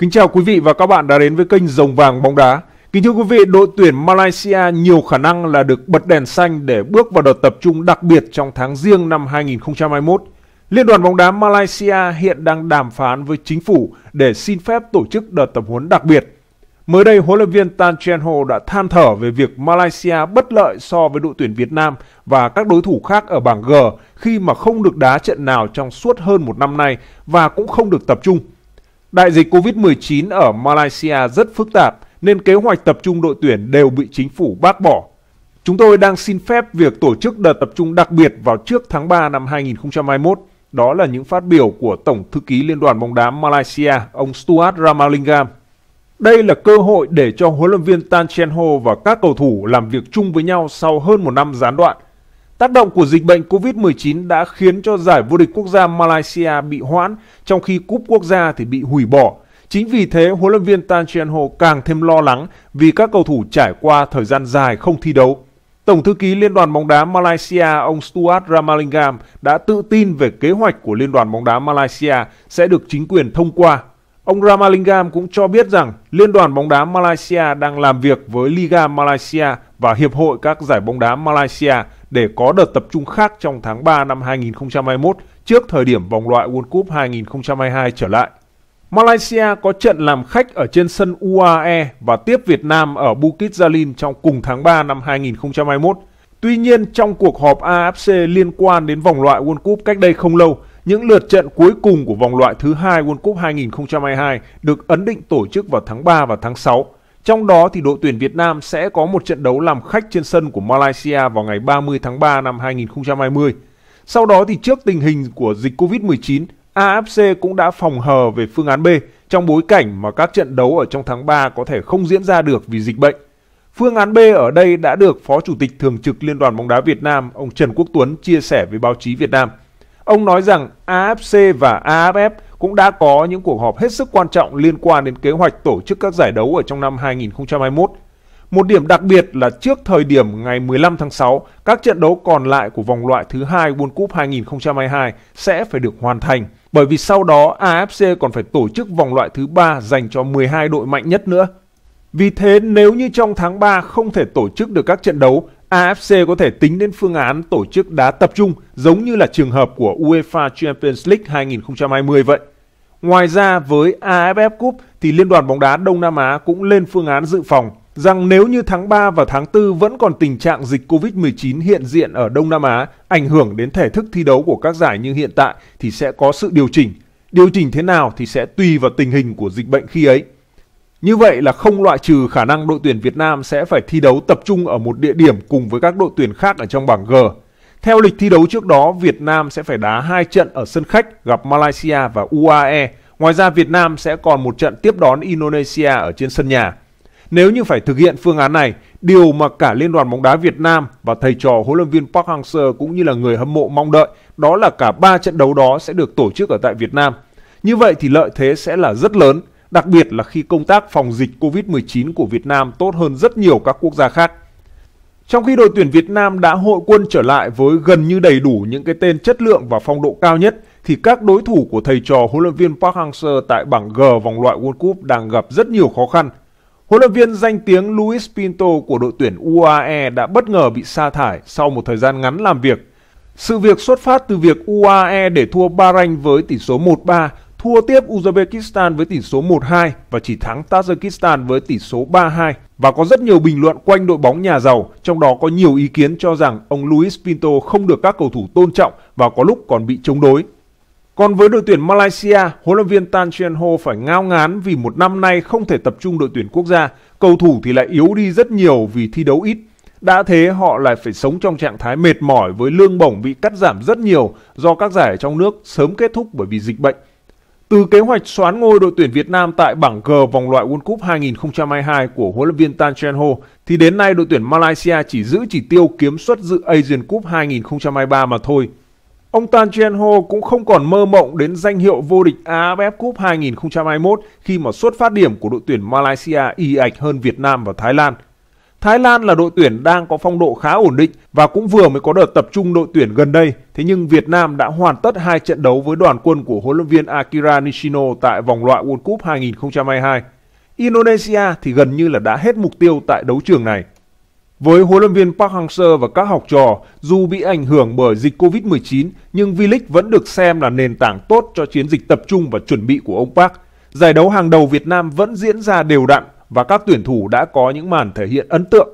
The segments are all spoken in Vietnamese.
Kính chào quý vị và các bạn đã đến với kênh Rồng Vàng Bóng Đá. Kính thưa quý vị, đội tuyển Malaysia nhiều khả năng là được bật đèn xanh để bước vào đợt tập trung đặc biệt trong tháng riêng năm 2021. Liên đoàn bóng đá Malaysia hiện đang đàm phán với chính phủ để xin phép tổ chức đợt tập huấn đặc biệt. Mới đây, huấn luyện viên Tan Chen Ho đã than thở về việc Malaysia bất lợi so với đội tuyển Việt Nam và các đối thủ khác ở bảng G khi mà không được đá trận nào trong suốt hơn một năm nay và cũng không được tập trung. Đại dịch Covid-19 ở Malaysia rất phức tạp nên kế hoạch tập trung đội tuyển đều bị chính phủ bác bỏ. Chúng tôi đang xin phép việc tổ chức đợt tập trung đặc biệt vào trước tháng 3 năm 2021. Đó là những phát biểu của Tổng thư ký Liên đoàn bóng đá Malaysia, ông Stuart Ramalingam. Đây là cơ hội để cho huấn luyện viên Tan Chen Ho và các cầu thủ làm việc chung với nhau sau hơn một năm gián đoạn – Tác động của dịch bệnh COVID-19 đã khiến cho giải vô địch quốc gia Malaysia bị hoãn, trong khi cúp quốc gia thì bị hủy bỏ. Chính vì thế, huấn luyện viên Tan Chien Ho càng thêm lo lắng vì các cầu thủ trải qua thời gian dài không thi đấu. Tổng thư ký Liên đoàn bóng đá Malaysia ông Stuart Ramalingam đã tự tin về kế hoạch của Liên đoàn bóng đá Malaysia sẽ được chính quyền thông qua. Ông Ramalingam cũng cho biết rằng Liên đoàn bóng đá Malaysia đang làm việc với Liga Malaysia và Hiệp hội các giải bóng đá Malaysia để có đợt tập trung khác trong tháng 3 năm 2021 trước thời điểm vòng loại World Cup 2022 trở lại. Malaysia có trận làm khách ở trên sân UAE và tiếp Việt Nam ở Bukit Jalil trong cùng tháng 3 năm 2021. Tuy nhiên, trong cuộc họp AFC liên quan đến vòng loại World Cup cách đây không lâu, những lượt trận cuối cùng của vòng loại thứ hai World Cup 2022 được ấn định tổ chức vào tháng 3 và tháng 6. Trong đó thì đội tuyển Việt Nam sẽ có một trận đấu làm khách trên sân của Malaysia vào ngày 30 tháng 3 năm 2020. Sau đó thì trước tình hình của dịch Covid-19, AFC cũng đã phòng hờ về phương án B trong bối cảnh mà các trận đấu ở trong tháng 3 có thể không diễn ra được vì dịch bệnh. Phương án B ở đây đã được Phó Chủ tịch Thường trực Liên đoàn bóng đá Việt Nam, ông Trần Quốc Tuấn chia sẻ với báo chí Việt Nam. Ông nói rằng AFC và AFF cũng đã có những cuộc họp hết sức quan trọng liên quan đến kế hoạch tổ chức các giải đấu ở trong năm 2021. Một điểm đặc biệt là trước thời điểm ngày 15 tháng 6, các trận đấu còn lại của vòng loại thứ hai World Cup 2022 sẽ phải được hoàn thành, bởi vì sau đó AFC còn phải tổ chức vòng loại thứ ba dành cho 12 đội mạnh nhất nữa. Vì thế nếu như trong tháng 3 không thể tổ chức được các trận đấu AFC có thể tính đến phương án tổ chức đá tập trung giống như là trường hợp của UEFA Champions League 2020 vậy. Ngoài ra với AFF Cup thì Liên đoàn bóng đá Đông Nam Á cũng lên phương án dự phòng rằng nếu như tháng 3 và tháng 4 vẫn còn tình trạng dịch Covid-19 hiện diện ở Đông Nam Á ảnh hưởng đến thể thức thi đấu của các giải như hiện tại thì sẽ có sự điều chỉnh. Điều chỉnh thế nào thì sẽ tùy vào tình hình của dịch bệnh khi ấy. Như vậy là không loại trừ khả năng đội tuyển Việt Nam sẽ phải thi đấu tập trung ở một địa điểm cùng với các đội tuyển khác ở trong bảng G. Theo lịch thi đấu trước đó, Việt Nam sẽ phải đá hai trận ở sân khách gặp Malaysia và UAE. Ngoài ra Việt Nam sẽ còn một trận tiếp đón Indonesia ở trên sân nhà. Nếu như phải thực hiện phương án này, điều mà cả Liên đoàn bóng đá Việt Nam và thầy trò huấn luyện viên Park Hang-seo cũng như là người hâm mộ mong đợi, đó là cả ba trận đấu đó sẽ được tổ chức ở tại Việt Nam. Như vậy thì lợi thế sẽ là rất lớn đặc biệt là khi công tác phòng dịch COVID-19 của Việt Nam tốt hơn rất nhiều các quốc gia khác. Trong khi đội tuyển Việt Nam đã hội quân trở lại với gần như đầy đủ những cái tên chất lượng và phong độ cao nhất, thì các đối thủ của thầy trò huấn luyện viên Park Hang-seo tại bảng G vòng loại World Cup đang gặp rất nhiều khó khăn. Huấn luyện viên danh tiếng Luis Pinto của đội tuyển UAE đã bất ngờ bị sa thải sau một thời gian ngắn làm việc. Sự việc xuất phát từ việc UAE để thua Bahrain với tỷ số 1-3 thua tiếp Uzbekistan với tỷ số 1-2 và chỉ thắng Tajikistan với tỷ số 3-2. Và có rất nhiều bình luận quanh đội bóng nhà giàu, trong đó có nhiều ý kiến cho rằng ông Luis Pinto không được các cầu thủ tôn trọng và có lúc còn bị chống đối. Còn với đội tuyển Malaysia, huấn luyện viên Tan Chen Ho phải ngao ngán vì một năm nay không thể tập trung đội tuyển quốc gia, cầu thủ thì lại yếu đi rất nhiều vì thi đấu ít. Đã thế họ lại phải sống trong trạng thái mệt mỏi với lương bổng bị cắt giảm rất nhiều do các giải trong nước sớm kết thúc bởi vì dịch bệnh. Từ kế hoạch xoán ngôi đội tuyển Việt Nam tại bảng G vòng loại World Cup 2022 của huấn luyện viên Tan Chen Ho, thì đến nay đội tuyển Malaysia chỉ giữ chỉ tiêu kiếm suất dự Asian Cup 2023 mà thôi. Ông Tan Chen Ho cũng không còn mơ mộng đến danh hiệu vô địch AFF Cup 2021 khi mà xuất phát điểm của đội tuyển Malaysia y ạch hơn Việt Nam và Thái Lan – Thái Lan là đội tuyển đang có phong độ khá ổn định và cũng vừa mới có đợt tập trung đội tuyển gần đây. Thế nhưng Việt Nam đã hoàn tất hai trận đấu với đoàn quân của huấn luyện viên Akira Nishino tại vòng loại World Cup 2022. Indonesia thì gần như là đã hết mục tiêu tại đấu trường này. Với huấn luyện viên Park Hang-seo và các học trò, dù bị ảnh hưởng bởi dịch Covid-19 nhưng V-League vẫn được xem là nền tảng tốt cho chiến dịch tập trung và chuẩn bị của ông Park. Giải đấu hàng đầu Việt Nam vẫn diễn ra đều đặn và các tuyển thủ đã có những màn thể hiện ấn tượng.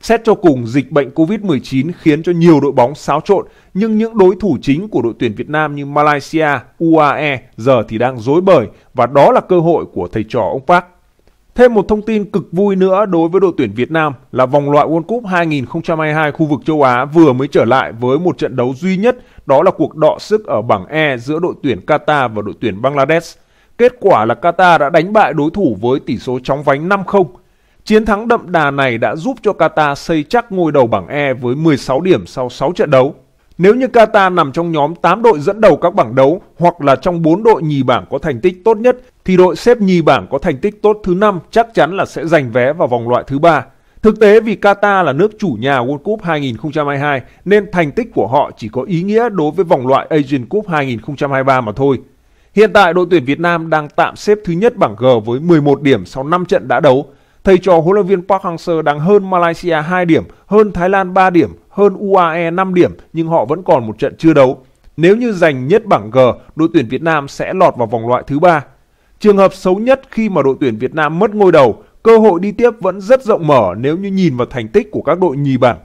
Xét cho cùng, dịch bệnh Covid-19 khiến cho nhiều đội bóng xáo trộn, nhưng những đối thủ chính của đội tuyển Việt Nam như Malaysia, UAE giờ thì đang dối bời và đó là cơ hội của thầy trò ông Park. Thêm một thông tin cực vui nữa đối với đội tuyển Việt Nam là vòng loại World Cup 2022 khu vực châu Á vừa mới trở lại với một trận đấu duy nhất, đó là cuộc đọ sức ở bảng E giữa đội tuyển Qatar và đội tuyển Bangladesh. Kết quả là Qatar đã đánh bại đối thủ với tỷ số chóng vánh 5-0. Chiến thắng đậm đà này đã giúp cho Qatar xây chắc ngôi đầu bảng E với 16 điểm sau 6 trận đấu. Nếu như Qatar nằm trong nhóm 8 đội dẫn đầu các bảng đấu hoặc là trong 4 đội nhì bảng có thành tích tốt nhất thì đội xếp nhì bảng có thành tích tốt thứ 5 chắc chắn là sẽ giành vé vào vòng loại thứ 3. Thực tế vì Qatar là nước chủ nhà World Cup 2022 nên thành tích của họ chỉ có ý nghĩa đối với vòng loại Asian Cup 2023 mà thôi. Hiện tại đội tuyển Việt Nam đang tạm xếp thứ nhất bảng G với 11 điểm sau 5 trận đã đấu. Thầy trò huấn luyện viên Park Hang-seo đang hơn Malaysia 2 điểm, hơn Thái Lan 3 điểm, hơn UAE 5 điểm nhưng họ vẫn còn một trận chưa đấu. Nếu như giành nhất bảng G, đội tuyển Việt Nam sẽ lọt vào vòng loại thứ ba. Trường hợp xấu nhất khi mà đội tuyển Việt Nam mất ngôi đầu, cơ hội đi tiếp vẫn rất rộng mở nếu như nhìn vào thành tích của các đội nhì bảng.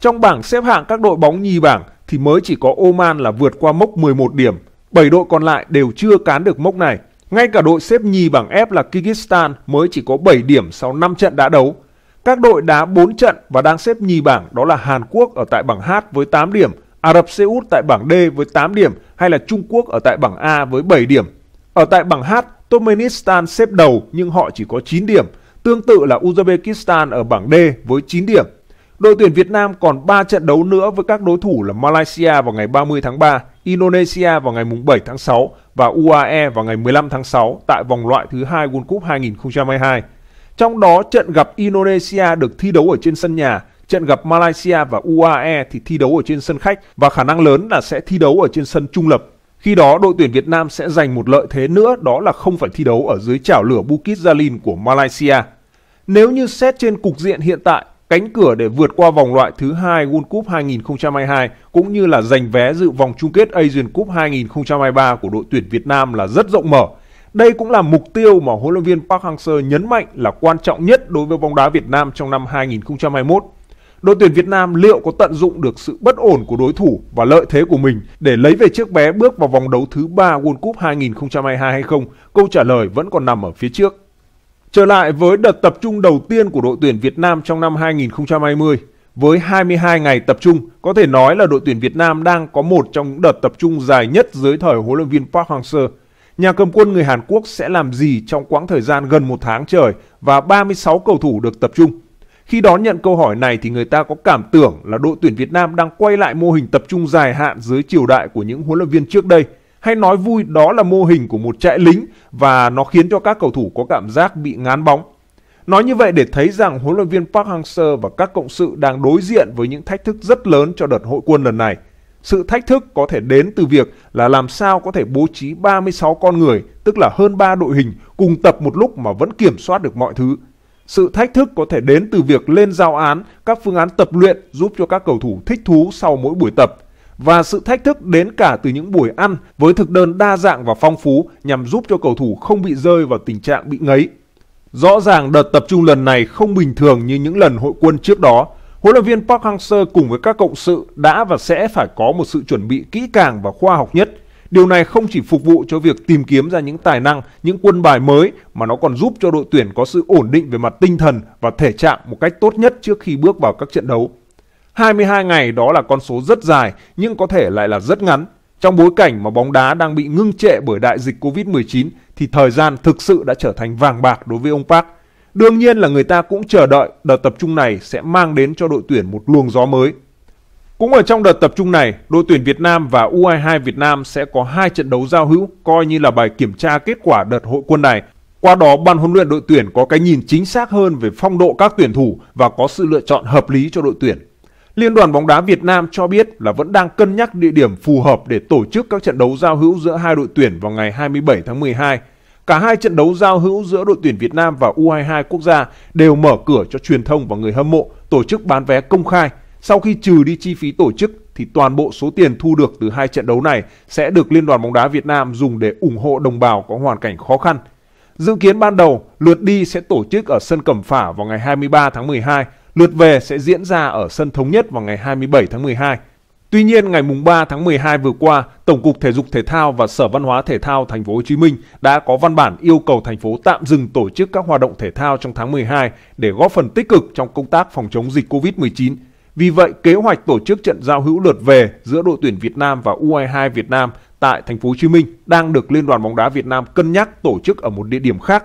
Trong bảng xếp hạng các đội bóng nhì bảng thì mới chỉ có Oman là vượt qua mốc 11 điểm, 7 đội còn lại đều chưa cán được mốc này. Ngay cả đội xếp nhì bảng F là Kyrgyzstan mới chỉ có 7 điểm sau 5 trận đã đấu. Các đội đá 4 trận và đang xếp nhì bảng đó là Hàn Quốc ở tại bảng H với 8 điểm, Ả Rập Xê Út tại bảng D với 8 điểm hay là Trung Quốc ở tại bảng A với 7 điểm. Ở tại bảng H, Turkmenistan xếp đầu nhưng họ chỉ có 9 điểm. Tương tự là Uzbekistan ở bảng D với 9 điểm. Đội tuyển Việt Nam còn 3 trận đấu nữa với các đối thủ là Malaysia vào ngày 30 tháng 3, Indonesia vào ngày 7 tháng 6 và UAE vào ngày 15 tháng 6 tại vòng loại thứ hai World Cup 2022. Trong đó, trận gặp Indonesia được thi đấu ở trên sân nhà, trận gặp Malaysia và UAE thì thi đấu ở trên sân khách và khả năng lớn là sẽ thi đấu ở trên sân trung lập. Khi đó, đội tuyển Việt Nam sẽ giành một lợi thế nữa đó là không phải thi đấu ở dưới chảo lửa Bukit Jalil của Malaysia. Nếu như xét trên cục diện hiện tại, cánh cửa để vượt qua vòng loại thứ hai World Cup 2022 cũng như là giành vé dự vòng chung kết Asian Cup 2023 của đội tuyển Việt Nam là rất rộng mở. Đây cũng là mục tiêu mà huấn luyện viên Park Hang-seo nhấn mạnh là quan trọng nhất đối với bóng đá Việt Nam trong năm 2021. Đội tuyển Việt Nam liệu có tận dụng được sự bất ổn của đối thủ và lợi thế của mình để lấy về chiếc vé bước vào vòng đấu thứ 3 World Cup 2022 hay không? Câu trả lời vẫn còn nằm ở phía trước. Trở lại với đợt tập trung đầu tiên của đội tuyển Việt Nam trong năm 2020, với 22 ngày tập trung, có thể nói là đội tuyển Việt Nam đang có một trong những đợt tập trung dài nhất dưới thời huấn luyện viên Park Hang-seo. Nhà cầm quân người Hàn Quốc sẽ làm gì trong quãng thời gian gần một tháng trời và 36 cầu thủ được tập trung? Khi đón nhận câu hỏi này thì người ta có cảm tưởng là đội tuyển Việt Nam đang quay lại mô hình tập trung dài hạn dưới triều đại của những huấn luyện viên trước đây – hay nói vui đó là mô hình của một trại lính và nó khiến cho các cầu thủ có cảm giác bị ngán bóng. Nói như vậy để thấy rằng huấn luyện viên Park Hang-seo và các cộng sự đang đối diện với những thách thức rất lớn cho đợt hội quân lần này. Sự thách thức có thể đến từ việc là làm sao có thể bố trí 36 con người, tức là hơn 3 đội hình cùng tập một lúc mà vẫn kiểm soát được mọi thứ. Sự thách thức có thể đến từ việc lên giao án các phương án tập luyện giúp cho các cầu thủ thích thú sau mỗi buổi tập và sự thách thức đến cả từ những buổi ăn với thực đơn đa dạng và phong phú nhằm giúp cho cầu thủ không bị rơi vào tình trạng bị ngấy. Rõ ràng đợt tập trung lần này không bình thường như những lần hội quân trước đó. Huấn luyện viên Park Hang-seo cùng với các cộng sự đã và sẽ phải có một sự chuẩn bị kỹ càng và khoa học nhất. Điều này không chỉ phục vụ cho việc tìm kiếm ra những tài năng, những quân bài mới mà nó còn giúp cho đội tuyển có sự ổn định về mặt tinh thần và thể trạng một cách tốt nhất trước khi bước vào các trận đấu. 22 ngày đó là con số rất dài nhưng có thể lại là rất ngắn. Trong bối cảnh mà bóng đá đang bị ngưng trệ bởi đại dịch Covid-19 thì thời gian thực sự đã trở thành vàng bạc đối với ông Park. Đương nhiên là người ta cũng chờ đợi đợt tập trung này sẽ mang đến cho đội tuyển một luồng gió mới. Cũng ở trong đợt tập trung này, đội tuyển Việt Nam và U22 Việt Nam sẽ có hai trận đấu giao hữu coi như là bài kiểm tra kết quả đợt hội quân này. Qua đó, ban huấn luyện đội tuyển có cái nhìn chính xác hơn về phong độ các tuyển thủ và có sự lựa chọn hợp lý cho đội tuyển. Liên đoàn bóng đá Việt Nam cho biết là vẫn đang cân nhắc địa điểm phù hợp để tổ chức các trận đấu giao hữu giữa hai đội tuyển vào ngày 27 tháng 12. Cả hai trận đấu giao hữu giữa đội tuyển Việt Nam và U22 quốc gia đều mở cửa cho truyền thông và người hâm mộ tổ chức bán vé công khai. Sau khi trừ đi chi phí tổ chức thì toàn bộ số tiền thu được từ hai trận đấu này sẽ được Liên đoàn bóng đá Việt Nam dùng để ủng hộ đồng bào có hoàn cảnh khó khăn. Dự kiến ban đầu, lượt đi sẽ tổ chức ở sân Cẩm Phả vào ngày 23 tháng 12 Lượt về sẽ diễn ra ở sân thống nhất vào ngày 27 tháng 12. Tuy nhiên, ngày mùng 3 tháng 12 vừa qua, Tổng cục Thể dục Thể thao và Sở Văn hóa Thể thao Thành phố Hồ Chí Minh đã có văn bản yêu cầu thành phố tạm dừng tổ chức các hoạt động thể thao trong tháng 12 để góp phần tích cực trong công tác phòng chống dịch COVID-19. Vì vậy, kế hoạch tổ chức trận giao hữu lượt về giữa đội tuyển Việt Nam và U22 Việt Nam tại thành phố Hồ Chí Minh đang được Liên đoàn bóng đá Việt Nam cân nhắc tổ chức ở một địa điểm khác